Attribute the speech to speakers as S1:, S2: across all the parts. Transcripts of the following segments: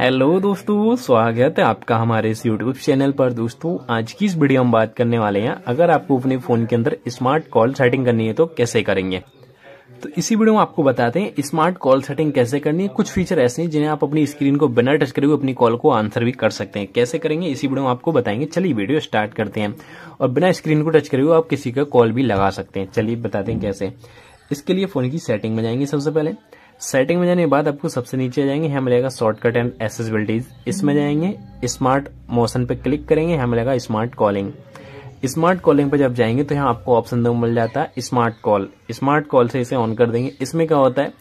S1: hello दोस्तों स्वागत है आपका हमारे इस यूट्यूब चैनल पर दोस्तों आज की इस वीडियो हम बात करने वाले हैं अगर आपको अपने फ़ोन के अंदर स्मार्ट कॉल सेटिंग करनी है तो कैसे करेंगे तो इसी वीडियो में आपको बताते हैं स्मार्ट कॉल सेटिंग कैसे करनी है कुछ फीचर ऐसे हैं जिन्हें आप अपनी स्क्रीन को बिना टच करे हुए अपनी कॉल को आंसर भी कर सकते हैं कैसे करेंगे इसी वीडियो में आपको बताएंगे चलिए वीडियो स्टार्ट करते हैं और बिना स्क्रीन को टच करे हुए आप किसी का कॉल भी लगा सकते हैं चलिए बताते हैं कैसे इसके लिए फोन की सेटिंग में जाएंगे सबसे पहले सेटिंग में जाने के बाद आपको सबसे नीचे जाएंगे हम मिलेगा शॉर्टकट एंड एसेसबिलिटीज इसमें जाएंगे स्मार्ट मोशन पे क्लिक करेंगे हम मिलेगा स्मार्ट कॉलिंग स्मार्ट कॉलिंग पर जब जाएंगे तो यहाँ आपको ऑप्शन दो मिल जाता है स्मार्ट कॉल स्मार्ट कॉल से इसे ऑन कर देंगे इसमें क्या होता है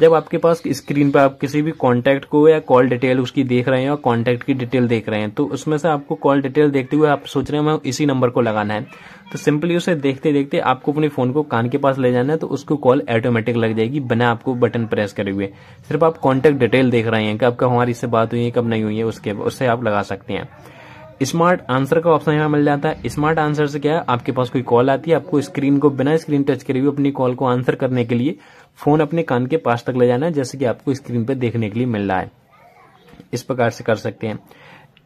S1: जब आपके पास स्क्रीन पर आप किसी भी कॉन्टैक्ट को या कॉल डिटेल उसकी देख रहे हैं और कॉन्टैक्ट की डिटेल देख रहे हैं तो उसमें से आपको कॉल डिटेल देखते हुए आप सोच रहे हैं मैं इसी नंबर को लगाना है तो सिंपली उसे देखते देखते आपको अपने फ़ोन को कान के पास ले जाना है तो उसको कॉल ऑटोमेटिक लग जाएगी बिना आपको बटन प्रेस करे हुए सिर्फ आप कॉन्टैक्ट डिटेल देख रहे हैं कि आपका हमारी से बात हुई है कब नहीं हुई है उसके उससे आप लगा सकते हैं स्मार्ट आंसर का ऑप्शन यहाँ मिल जाता है स्मार्ट आंसर से क्या है आपके पास कोई कॉल आती है आपको स्क्रीन को बिना स्क्रीन टच करे भी अपनी कॉल को आंसर करने के लिए फोन अपने कान के पास तक ले जाना है जैसे कि आपको स्क्रीन पर देखने के लिए मिल रहा है इस प्रकार से कर सकते हैं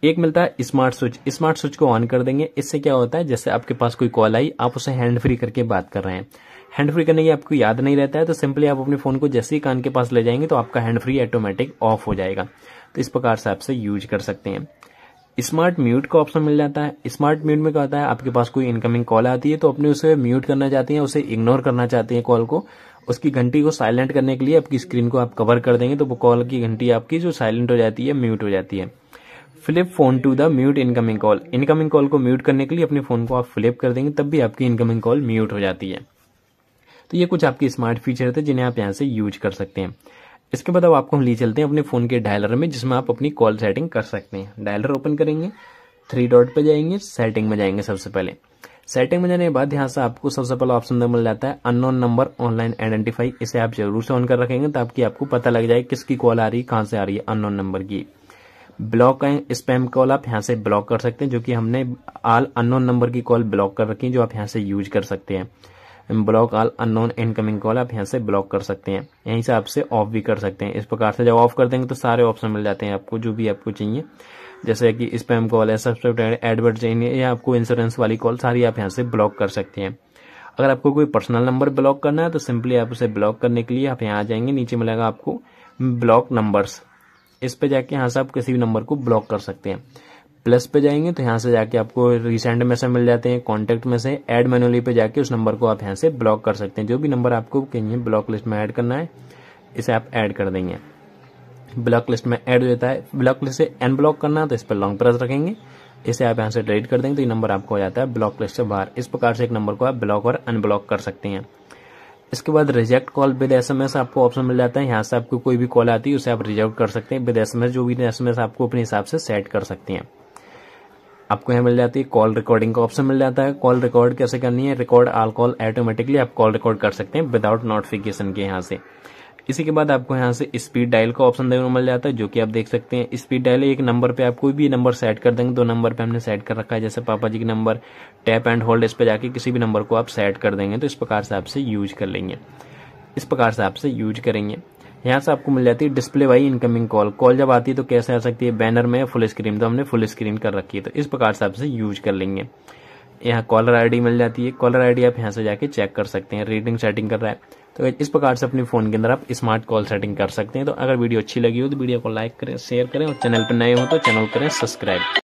S1: एक मिलता है स्मार्ट स्विच स्मार्ट स्विच को ऑन कर देंगे इससे क्या होता है जैसे आपके पास कोई कॉल आई आप उसे हैंड फ्री करके बात कर रहे हैं हैंड फ्री करने की आपको याद नहीं रहता है तो सिंपली आप अपने फोन को जैसे ही कान के पास ले जाएंगे तो आपका हैंड फ्री ऑटोमेटिक ऑफ हो जाएगा तो इस प्रकार से आपसे यूज कर सकते हैं स्मार्ट म्यूट का ऑप्शन मिल जाता है स्मार्ट म्यूट में क्या होता है आपके पास कोई इनकमिंग कॉल आती है तो अपने उसे म्यूट करना चाहते हैं उसे इग्नोर करना चाहते हैं कॉल को उसकी घंटी को साइलेंट करने के लिए आपकी स्क्रीन को आप कवर कर देंगे तो वो कॉल की घंटी आपकी जो साइलेंट हो जाती है म्यूट हो जाती है flip phone to the mute incoming call incoming call को म्यूट करने के लिए अपने फोन को आप फ्लिप कर देंगे तब भी आपकी इनकमिंग कॉल म्यूट हो जाती है तो ये कुछ आपके स्मार्ट फीचर थे जिन्हें आप यहाँ से यूज कर सकते हैं इसके बाद अब आपको हम ले चलते हैं अपने फ़ोन के डायलर में जिसमें आप अपनी कॉल सेटिंग कर सकते हैं डायलर ओपन करेंगे थ्री डॉट पे जाएंगे सेटिंग में जाएंगे सबसे पहले सेटिंग में जाने के बाद यहाँ से आपको सबसे पहला ऑप्शन मिल जाता है अननोन नंबर ऑनलाइन आइडेंटिफाई इसे आप जरूर से ऑन कर रखेंगे ताकि आपको पता लग जाए किसकी कॉल आ रही है कहाँ से आ रही है अननोन नंबर की ब्लॉक स्पैम कॉल आप यहाँ से ब्लॉक कर सकते हैं जो कि हमने आल अननोन नंबर की कॉल ब्लॉक कर रखी है जो आप यहाँ से यूज कर सकते हैं block all unknown incoming call आप यहाँ से ब्लॉक कर सकते हैं यहीं से आपसे ऑफ भी कर सकते हैं इस प्रकार से जब ऑफ कर देंगे तो सारे ऑप्शन मिल जाते हैं आपको जो भी आपको चाहिए जैसे कि स्पैम कॉल है सब्सक्रिप्ट एडवर्ट चाहिए या आपको इंश्योरेंस वाली कॉल सारी आप यहाँ से ब्लॉक कर सकते हैं अगर आपको कोई पर्सनल नंबर ब्लॉक करना है तो सिंपली आप उसे ब्लॉक करने के लिए आप यहाँ आ जाएंगे नीचे मिलेगा आपको ब्लॉक नंबर्स इस पे जाके यहाँ से आप किसी भी नंबर को ब्लॉक कर सकते हैं प्लस पे जाएंगे तो यहाँ से जाके आपको रिसेंट में से मिल जाते हैं कॉन्टेक्ट में से एड मेनुअली पे जाके उस नंबर को आप यहाँ से ब्लॉक कर सकते हैं जो भी नंबर आपको कहीं ब्लॉक लिस्ट में ऐड करना है इसे आप ऐड कर देंगे ब्लॉक लिस्ट में ऐड हो जाता है ब्लॉक लिस्ट से अनब्लॉक करना है तो इस पर लॉन्ग प्रेस रखेंगे इसे आप यहाँ से डिलीट कर देंगे तो ये नंबर आपको हो जाता है ब्लॉक लिस्ट से बाहर इस प्रकार से एक नंबर को आप ब्लॉक और अनब्लॉक कर सकते हैं इसके बाद रिजेक्ट कॉल विद एसएमएस आपको ऑप्शन मिल जाता है यहाँ से आपको कोई भी कॉल आती है उसे आप रिजेक्ट कर सकते हैं विद एसएमएस जो भी एसएमएस आपको अपने हिसाब से सेट कर सकते हैं आपको यहाँ मिल जाती है कॉल रिकॉर्डिंग का ऑप्शन मिल जाता है कॉल रिकॉर्ड कैसे करनी है रिकॉर्ड आल कॉल ऑटोमेटिकली आप कॉल रिकॉर्ड कर सकते हैं विदाउट नोटिफिकेशन के यहाँ से इसी के बाद आपको यहाँ से स्पीड डायल का ऑप्शन देखने को मिल जाता है जो कि आप देख सकते हैं स्पीड डायल एक नंबर पे आप कोई भी नंबर सेट कर देंगे दो नंबर पे हमने सेट कर रखा है जैसे पापा जी के नंबर टैप एंड होल्ड इस पर जाके किसी भी नंबर को आप सेट कर देंगे तो इस प्रकार से आपसे यूज कर लेंगे इस प्रकार से आपसे यूज करेंगे यहाँ से आपको मिल जाती है display why incoming call call जब आती है तो कैसे आ सकती है बैनर में फुल स्क्रीन तो हमने फुल स्क्रीन कर रखी है तो इस प्रकार से आप इसे यूज कर लेंगे यहाँ कॉलर आईडी मिल जाती है कॉलर आईडी आप यहाँ से जाके चेक कर सकते हैं रीडिंग सेटिंग कर रहा है तो इस प्रकार से अपने फ़ोन के अंदर आप स्मार्ट कॉल सेटिंग कर सकते हैं तो अगर वीडियो अच्छी लगी हो तो वीडियो को लाइक करें शेयर करें और चैनल पर नए हो तो चैनल करें सब्सक्राइब